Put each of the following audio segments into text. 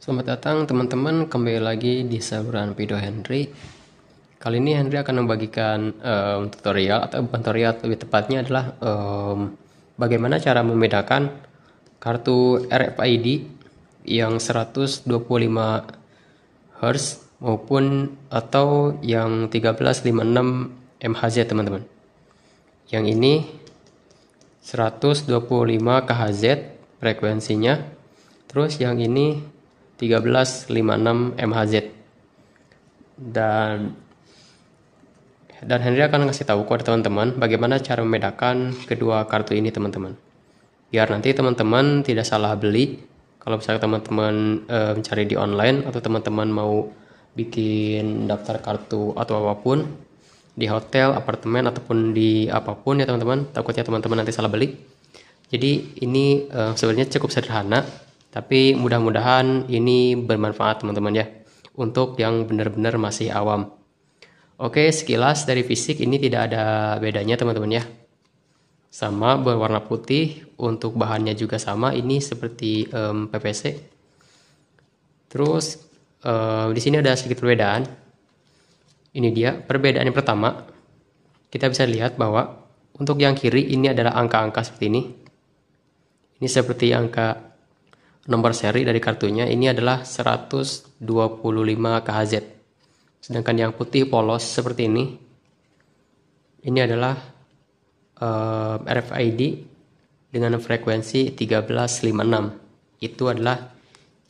Selamat datang teman-teman kembali lagi di saluran video Henry. Kali ini Henry akan membagikan um, tutorial atau bukan tutorial lebih tepatnya adalah um, bagaimana cara membedakan kartu RFID yang 125 Hz maupun atau yang 1356 MHZ teman-teman. Yang ini 125 KHZ frekuensinya. Terus yang ini 1356 MHZ. Dan dan Henry akan ngasih tahu kepada teman-teman bagaimana cara membedakan kedua kartu ini teman-teman. Biar nanti teman-teman tidak salah beli kalau misalnya teman-teman e, mencari di online atau teman-teman mau bikin daftar kartu atau apapun di hotel, apartemen ataupun di apapun ya teman-teman. Takutnya teman-teman nanti salah beli. Jadi ini uh, sebenarnya cukup sederhana, tapi mudah-mudahan ini bermanfaat teman-teman ya untuk yang benar-benar masih awam. Oke, sekilas dari fisik ini tidak ada bedanya teman-teman ya. Sama berwarna putih, untuk bahannya juga sama, ini seperti um, PVC. Terus uh, di sini ada sedikit perbedaan. Ini dia perbedaan yang pertama. Kita bisa lihat bahwa untuk yang kiri ini adalah angka-angka seperti ini. Ini seperti angka nomor seri dari kartunya. Ini adalah 125 KHZ. Sedangkan yang putih polos seperti ini. Ini adalah uh, eh, RFID dengan frekuensi 1356. Itu adalah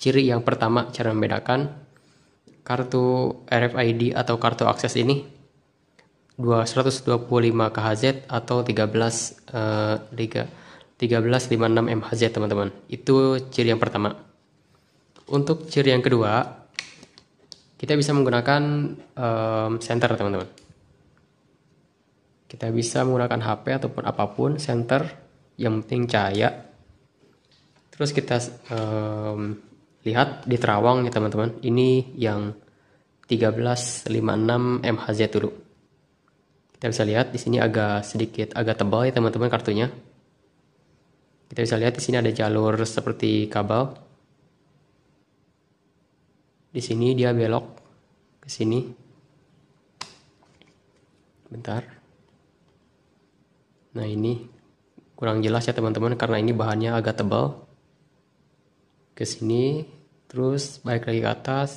Ciri yang pertama cara membedakan kartu RFID atau kartu akses ini 225 KHZ atau 13 uh, 1356 MHZ teman-teman. Itu ciri yang pertama. Untuk ciri yang kedua, kita bisa menggunakan um, eh, center teman-teman. Kita bisa menggunakan HP ataupun apapun center yang penting cahaya. Terus kita um, lihat di Terawang ya teman-teman ini yang 1356 MHZ dulu kita bisa lihat di sini agak sedikit agak tebal ya teman-teman kartunya kita bisa lihat di sini ada jalur seperti kabel di sini dia belok ke sini bentar nah ini kurang jelas ya teman-teman karena ini bahannya agak tebal ke sini terus balik lagi ke atas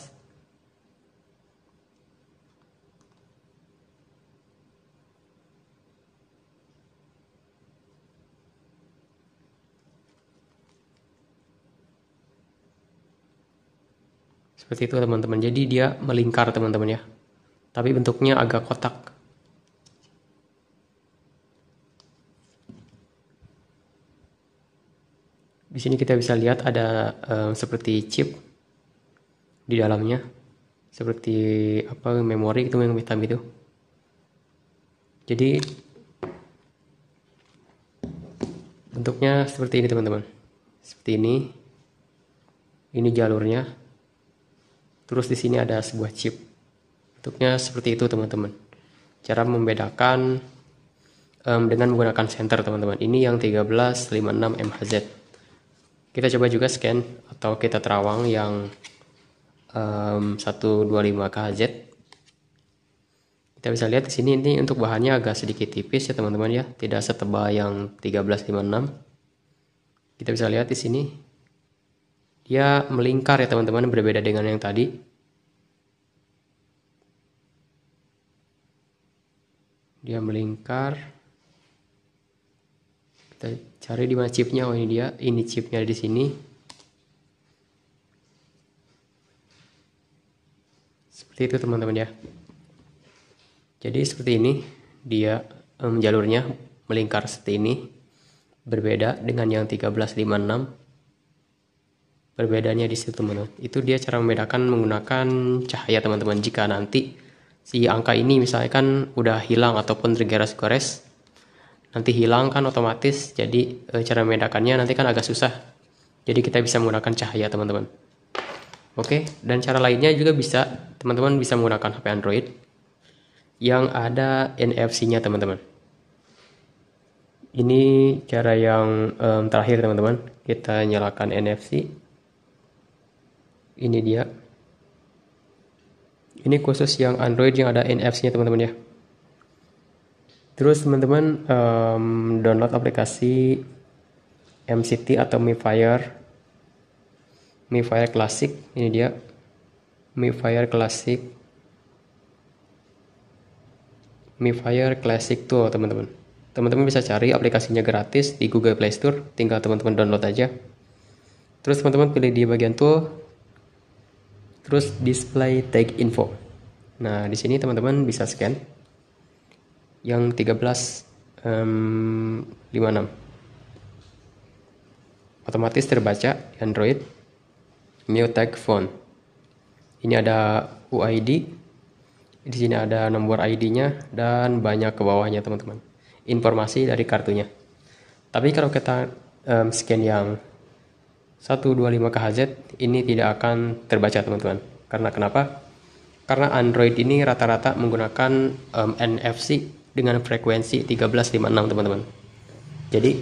seperti itu teman-teman jadi dia melingkar teman-teman ya tapi bentuknya agak kotak Di sini kita bisa lihat ada um, seperti chip di dalamnya, seperti apa memori itu yang hitam itu. Jadi bentuknya seperti ini teman-teman. Seperti ini. Ini jalurnya. Terus di sini ada sebuah chip. Bentuknya seperti itu teman-teman. Cara membedakan um, dengan menggunakan center teman-teman. Ini yang 1356 MHz kita coba juga scan atau kita terawang yang um, 125 kz kita bisa lihat di sini ini untuk bahannya agak sedikit tipis ya teman-teman ya tidak setebal yang 1356 kita bisa lihat di sini dia melingkar ya teman-teman berbeda dengan yang tadi dia melingkar kita cari di mana chipnya oh ini dia ini chipnya di sini seperti itu teman-teman ya jadi seperti ini dia um, jalurnya melingkar seperti ini berbeda dengan yang 1356 perbedaannya di situ teman-teman itu dia cara membedakan menggunakan cahaya teman-teman jika nanti si angka ini misalkan udah hilang ataupun tergores-gores nanti hilang kan otomatis jadi e, cara membedakannya nanti kan agak susah jadi kita bisa menggunakan cahaya teman-teman oke dan cara lainnya juga bisa teman-teman bisa menggunakan HP Android yang ada NFC-nya teman-teman ini cara yang um, terakhir teman-teman kita nyalakan NFC ini dia ini khusus yang Android yang ada NFC-nya teman-teman ya Terus teman-teman um, download aplikasi MCT atau Mi Fire. Mi Fire Classic ini dia. Mi Fire Classic. Mi Fire Classic tuh teman-teman. Teman-teman bisa cari aplikasinya gratis di Google Play Store, tinggal teman-teman download aja. Terus teman-teman pilih di bagian tool. Terus display tag info. Nah, di sini teman-teman bisa scan yang 13 um, 56 otomatis terbaca di Android Mutag phone ini ada UID di sini ada nomor ID-nya dan banyak ke bawahnya teman-teman informasi dari kartunya tapi kalau kita um, scan yang 125 KHZ ini tidak akan terbaca teman-teman karena kenapa karena Android ini rata-rata menggunakan um, NFC dengan frekuensi 1356 teman-teman jadi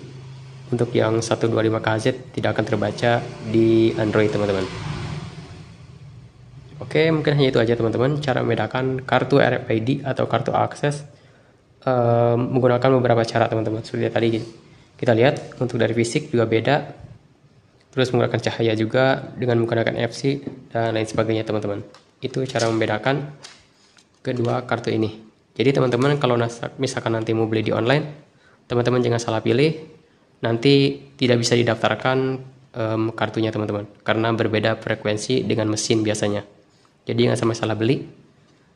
untuk yang 125 kz tidak akan terbaca di Android teman-teman oke mungkin hanya itu aja teman-teman cara membedakan kartu RFID atau kartu akses um, menggunakan beberapa cara teman-teman seperti tadi kita lihat untuk dari fisik juga beda terus menggunakan cahaya juga dengan menggunakan FC dan lain sebagainya teman-teman itu cara membedakan kedua kartu ini jadi teman-teman kalau misalkan nanti mau beli di online, teman-teman jangan salah pilih. Nanti tidak bisa didaftarkan um, kartunya teman-teman karena berbeda frekuensi dengan mesin biasanya. Jadi jangan sama salah beli.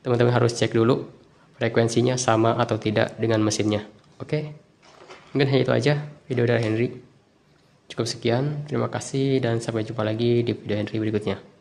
Teman-teman harus cek dulu frekuensinya sama atau tidak dengan mesinnya. Oke. Mungkin hanya itu aja video dari Henry. Cukup sekian. Terima kasih dan sampai jumpa lagi di video Henry berikutnya.